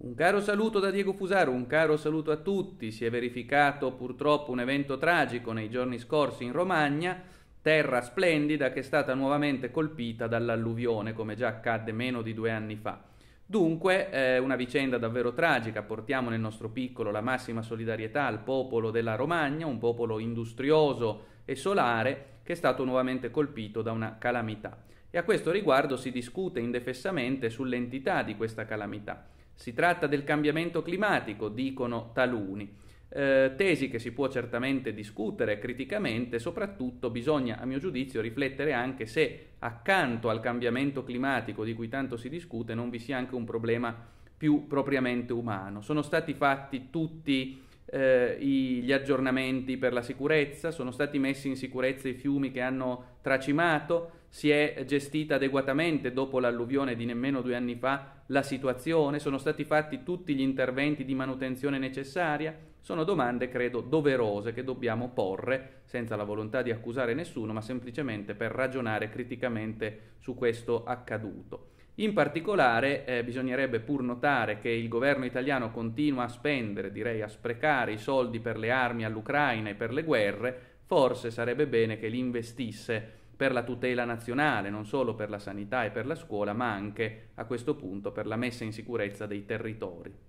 Un caro saluto da Diego Fusaro, un caro saluto a tutti. Si è verificato purtroppo un evento tragico nei giorni scorsi in Romagna, terra splendida che è stata nuovamente colpita dall'alluvione, come già accadde meno di due anni fa. Dunque, eh, una vicenda davvero tragica, portiamo nel nostro piccolo la massima solidarietà al popolo della Romagna, un popolo industrioso e solare che è stato nuovamente colpito da una calamità. E a questo riguardo si discute indefessamente sull'entità di questa calamità. Si tratta del cambiamento climatico, dicono taluni. Eh, tesi che si può certamente discutere criticamente, soprattutto bisogna, a mio giudizio, riflettere anche se accanto al cambiamento climatico di cui tanto si discute non vi sia anche un problema più propriamente umano. Sono stati fatti tutti eh, i, gli aggiornamenti per la sicurezza, sono stati messi in sicurezza i fiumi che hanno tracimato, si è gestita adeguatamente dopo l'alluvione di nemmeno due anni fa la situazione, sono stati fatti tutti gli interventi di manutenzione necessaria, sono domande credo doverose che dobbiamo porre senza la volontà di accusare nessuno, ma semplicemente per ragionare criticamente su questo accaduto. In particolare eh, bisognerebbe pur notare che il governo italiano continua a spendere, direi a sprecare i soldi per le armi all'Ucraina e per le guerre, forse sarebbe bene che li investisse per la tutela nazionale, non solo per la sanità e per la scuola, ma anche a questo punto per la messa in sicurezza dei territori.